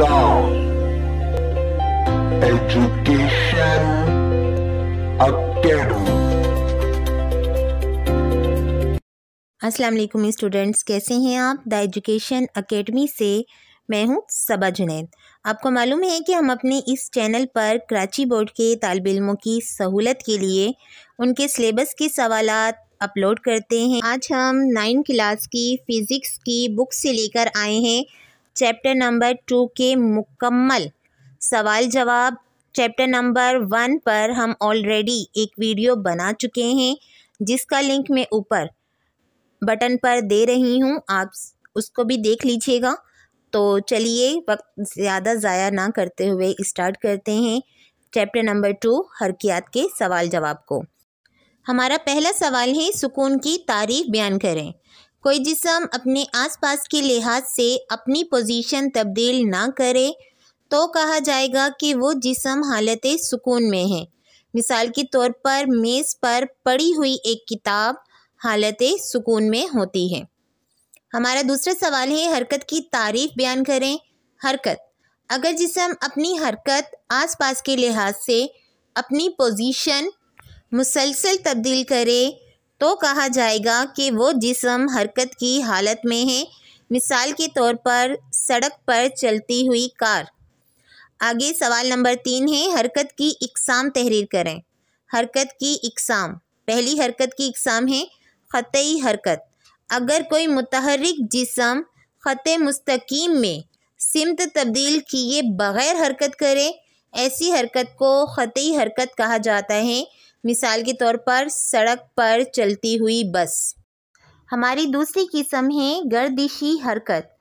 down. Education अस्सलाम वालेकुम students कैसे हैं आप द एजुकेशन अकेडमी से मैं हूं सबा जुनेद आपको मालूम है कि हम अपने इस चैनल पर कराची बोर्ड के तालब इलमों की सहूलत के लिए उनके सिलेबस के सवाल अपलोड करते हैं आज हम नाइन क्लास की फ़िज़िक्स की बुक से लेकर आए हैं चैप्टर नंबर टू के मुकम्मल सवाल जवाब चैप्टर नंबर वन पर हम ऑलरेडी एक वीडियो बना चुके हैं जिसका लिंक मैं ऊपर बटन पर दे रही हूँ आप उसको भी देख लीजिएगा तो चलिए वक्त ज़्यादा ज़ाया ना करते हुए स्टार्ट करते हैं चैप्टर नंबर टू हरकियात के सवाल जवाब को हमारा पहला सवाल है सुकून की तारीफ बयान करें कोई जिसम अपने आसपास के लिहाज से अपनी पोजीशन तब्दील ना करे तो कहा जाएगा कि वो जिसम हालत सुकून में है मिसाल के तौर पर मेज़ पर पड़ी हुई एक किताब हालत सुकून में होती है हमारा दूसरा सवाल है हरकत की तारीफ बयान करें हरकत अगर जिसम अपनी हरकत आसपास के लिहाज से अपनी पोजीशन मुसलसल तब्दील करे तो कहा जाएगा कि वो जिसम हरकत की हालत में है मिसाल के तौर पर सड़क पर चलती हुई कार आगे सवाल नंबर तीन है हरकत की इकसाम तहरीर करें हरकत की इकसाम पहली हरकत की इकसाम है ख़तई हरकत अगर कोई मुतहरक जिसम ख़त मस्तकीम में सिमत तब्दील किए बग़ैर हरकत करे ऐसी हरकत को ख़तई हरकत कहा जाता है मिसाल के तौर पर सड़क पर चलती हुई बस हमारी दूसरी किस्म है गर्दिशी हरकत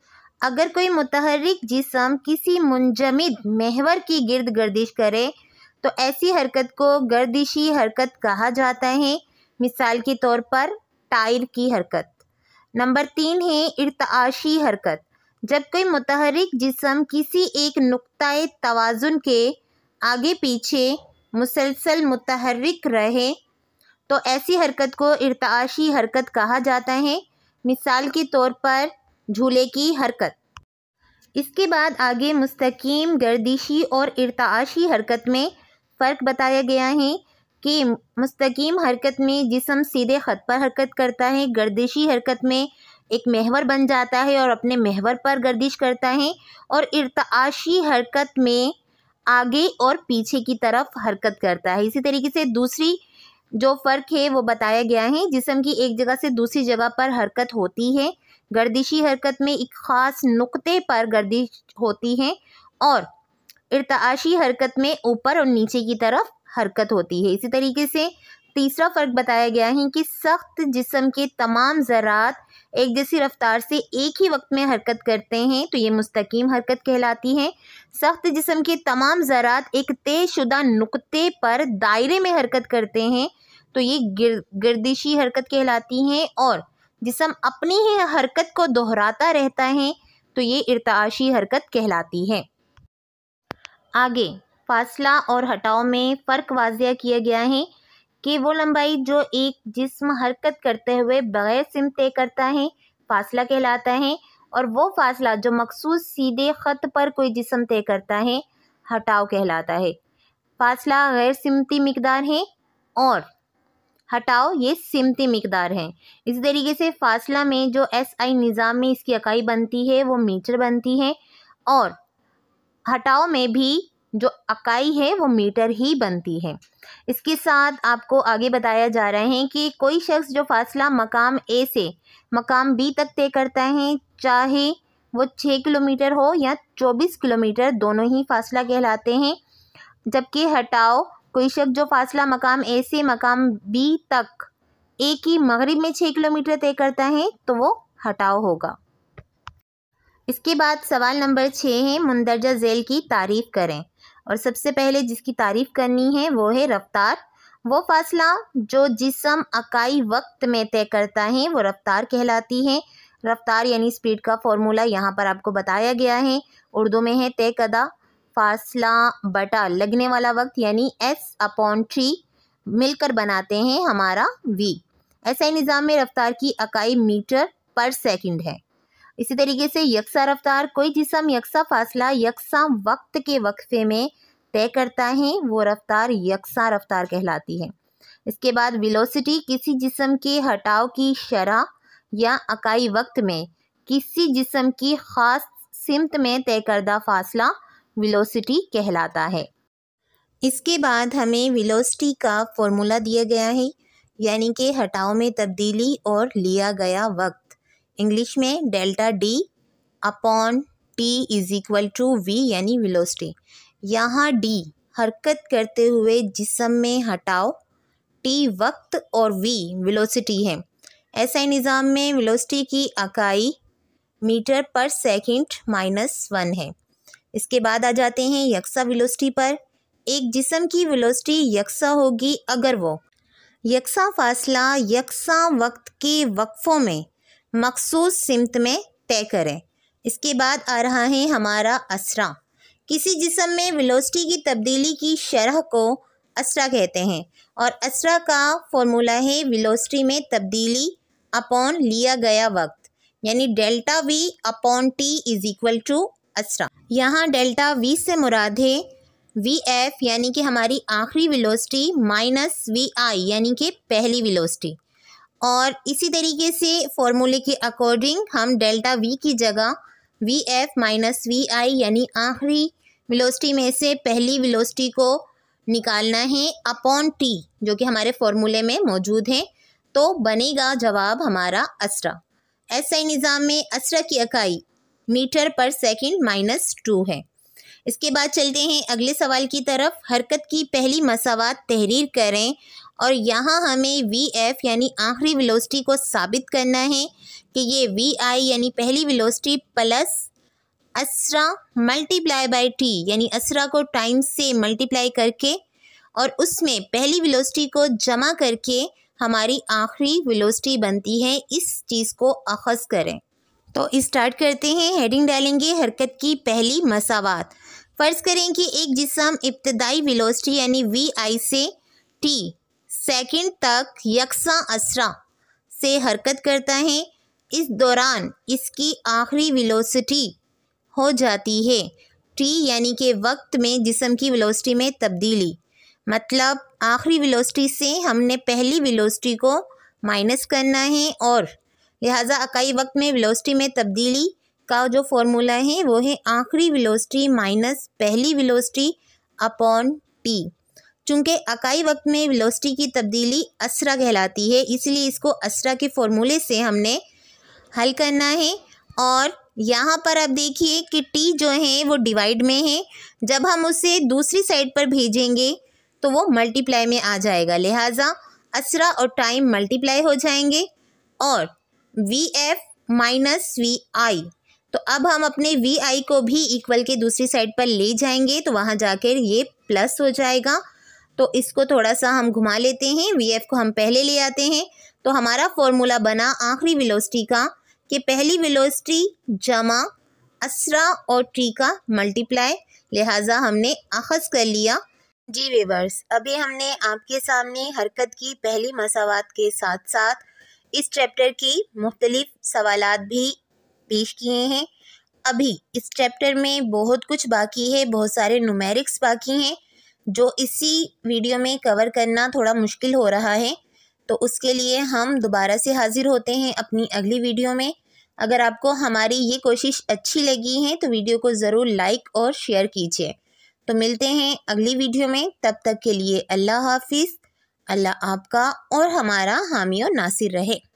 अगर कोई मतहरक जिसम किसी मुंजमद महवर की गिरद गर्दिश करे तो ऐसी हरकत को गर्दिशी हरकत कहा जाता है मिसाल के तौर पर टायर की हरकत नंबर तीन है इर्तआशी हरकत जब कोई मतहरक जिसम किसी एक नुक़ तोज़ुन के आगे पीछे मुसलसल मुतहरक रहे तो ऐसी हरकत को इरताशी हरकत कहा जाता है मिसाल के तौर पर झूले की हरकत इसके बाद आगे मुस्तकीम गर्दिशी और इरताशी हरकत में फ़र्क बताया गया है कि मुस्तकीम हरकत में जिसम सीधे ख़त पर हरकत करता है गर्दिशी हरकत में एक महवर बन जाता है और अपने महवर पर गर्दिश करता है और इरताशी हरकत में आगे और पीछे की तरफ हरकत करता है इसी तरीके से दूसरी जो फ़र्क है वो बताया गया है जिसम की एक जगह से दूसरी जगह पर हरकत होती है गर्दिशी हरकत में एक ख़ास नुक्ते पर गर्दिश होती है और इरताशी हरकत में ऊपर और नीचे की तरफ हरकत होती है इसी तरीके से तीसरा फ़र्क बताया गया है कि सख्त जिसम के तमाम ज़रात एक जैसी रफ्तार से एक ही वक्त में हरकत करते हैं तो ये मुस्तकीम हरकत कहलाती है सख्त जिसम के तमाम ज़रात एक तयशुदा नुक़ते पर दायरे में हरकत करते हैं तो ये गिर गर्दिशी हरकत कहलाती हैं और जिसम अपनी ही हरकत को दोहराता रहता है तो ये इरताशी हरकत कहलाती है आगे फासला और हटाव में फ़र्क वाजिया किया गया है कि वो लंबाई जो एक जिस्म हरकत करते हुए बगैर सिम तय करता है फासला कहलाता है और वो फासला जो मखसूस सीधे ख़त पर कोई जिसम तय करता है हटाव कहलाता है फासला गैर सिमती मकदार है और हटाओ ये सिमती मकदार है इसी तरीके से फासला में जो एस आई निज़ाम में इसकी इकाई बनती है वो मीटर बनती है और हटाओ में भी जो इकाई है वो मीटर ही बनती है इसके साथ आपको आगे बताया जा रहा है कि कोई शख्स जो फासला मकाम ए से मकाम बी तक तय करता है चाहे वो छः किलोमीटर हो या चौबीस किलोमीटर दोनों ही फासला कहलाते हैं जबकि हटाओ कोई शख्स जो फासला मकाम ए से मकाम बी तक ए की मगरब में छः किलोमीटर तय करता है तो वो हटाओ होगा इसके बाद सवाल नंबर छः है मंदरजा झेल की तारीफ़ करें और सबसे पहले जिसकी तारीफ़ करनी है वो है रफ्तार वो फासला जो जिसम अकाई वक्त में तय करता है वो रफ्तार कहलाती है रफ्तार यानी स्पीड का फॉर्मूला यहाँ पर आपको बताया गया है उर्दू में है तय कदा फासला बटा लगने वाला वक्त यानी एस अपॉन थ्री मिलकर बनाते हैं हमारा वी ऐसा ही निज़ाम में रफ्तार की अकाई मीटर पर सेकंड है इसी तरीके से यकसा रफ्तार कोई जिसम यकसा फासला यकसा वक्त के वक्फे में तय करता है वो रफ्तार यकसा रफ्तार कहलाती है इसके बाद विलोसिटी किसी जिसम के हटाव की शरह या अकाई वक्त में किसी जिसम की ख़ास सिमत में तय करदा फासला विलोसिटी कहलाता है इसके बाद हमें विलोसिटी का फॉर्मूला दिया गया है यानी कि हटाव में तब्दीली और लिया गया वक्त इंग्लिश में delta D upon T is equal to V यानी विलोसिटी यहाँ डी हरकत करते हुए जिसम में हटाओ टी वक्त और वी विलोसिटी है ऐसा निज़ाम में विलोसिटी की अकाई metre per second minus one है इसके बाद आ जाते हैं यकसा विलोसिटी पर एक जिसम की विलोसिटी यकसा होगी अगर वो यकसा फासला यकसा वक्त के वक्फ़ों में मखसूस सिमत में तय करें इसके बाद आ रहा है हमारा असरा किसी जिसम में विलोस्टी की तब्दीली की शरह को असरा कहते हैं और असरा का फॉर्मूला है विलोस्टी में तब्दीली अपॉन लिया गया वक्त यानी delta V upon T is equal to असरा यहाँ डेल्टा वी से मुराद है वी एफ यानी कि हमारी आखिरी विलोस्टी माइनस वी आई यानी कि पहली वेलोसिटी और इसी तरीके से फॉर्मूले के अकॉर्डिंग हम डेल्टा वी की जगह V F minus V I यानी आखिरी विलोस्टी में से पहली विलोस्टी को निकालना है अपॉन टी जो कि हमारे फॉर्मूले में मौजूद है तो बनेगा जवाब हमारा असरा ऐसा निज़ाम में असरा की इकाई metre per second minus two है इसके बाद चलते हैं अगले सवाल की तरफ हरकत की पहली मसावत तहरीर करें और यहाँ हमें वी एफ यानी आखिरी वेलोसिटी को साबित करना है कि ये वी आई यानी पहली वेलोसिटी प्लस असरा मल्टीप्लाई बाई टी यानी असरा को टाइम से मल्टीप्लाई करके और उसमें पहली वेलोसिटी को जमा करके हमारी आखिरी वेलोसिटी बनती है इस चीज़ को अखज़ करें तो स्टार्ट करते हैं हेडिंग डालेंगे हरकत की पहली मसावत फ़र्ज़ करें कि एक जिसम इब्तदाई वेलोसिटी यानी वी आई से टी सेकंड तक यकसा असरा से हरकत करता है इस दौरान इसकी आखिरी वेलोसिटी हो जाती है टी यानी कि वक्त में जिसम की वेलोसिटी में तब्दीली मतलब आखिरी वेलोसिटी से हमने पहली वेलोसिटी को माइनस करना है और लिहाजा अकाई वक्त में वेलोसिटी में तब्दीली का जो फॉर्मूला है वो है आखिरी वेलोसिटी माइनस पहली वेलोसिटी अपॉन टी चूँकि अकाई वक्त में वेलोसिटी की तब्दीली असरा कहलाती है इसलिए इसको असरा के फॉर्मूले से हमने हल करना है और यहाँ पर आप देखिए कि टी जो है वो डिवाइड में है जब हम उसे दूसरी साइड पर भेजेंगे तो वो मल्टीप्लाई में आ जाएगा लिहाजा असरा और टाइम मल्टीप्लाई हो जाएंगे और V F minus V I तो अब हम अपने वी आई को भी इक्वल के दूसरी साइड पर ले जाएंगे तो वहाँ जाकर ये प्लस हो जाएगा तो इसको थोड़ा सा हम घुमा लेते हैं वी को हम पहले ले आते हैं तो हमारा फॉर्मूला बना आखिरी विलोस्टी का कि पहली विलोस्टी जमा असरा और ट्री का मल्टीप्लाई लिहाजा हमने अखज़ कर लिया जी वेवर्स अभी हमने आपके सामने हरकत की पहली मसावत के साथ साथ इस चैप्टर की मुख्तलिफ सवाल भी पेश किए हैं अभी इस चैप्टर में बहुत कुछ बाकी है बहुत सारे नुमेरिक्स बाकी हैं जो इसी वीडियो में कवर करना थोड़ा मुश्किल हो रहा है तो उसके लिए हम दोबारा से हाज़िर होते हैं अपनी अगली वीडियो में अगर आपको हमारी ये कोशिश अच्छी लगी है तो वीडियो को ज़रूर लाइक और शेयर कीजिए तो मिलते हैं अगली वीडियो में तब तक के लिए अल्लाह हाफिज़ अल्लाह आपका और हमारा हामियों नासिर रहे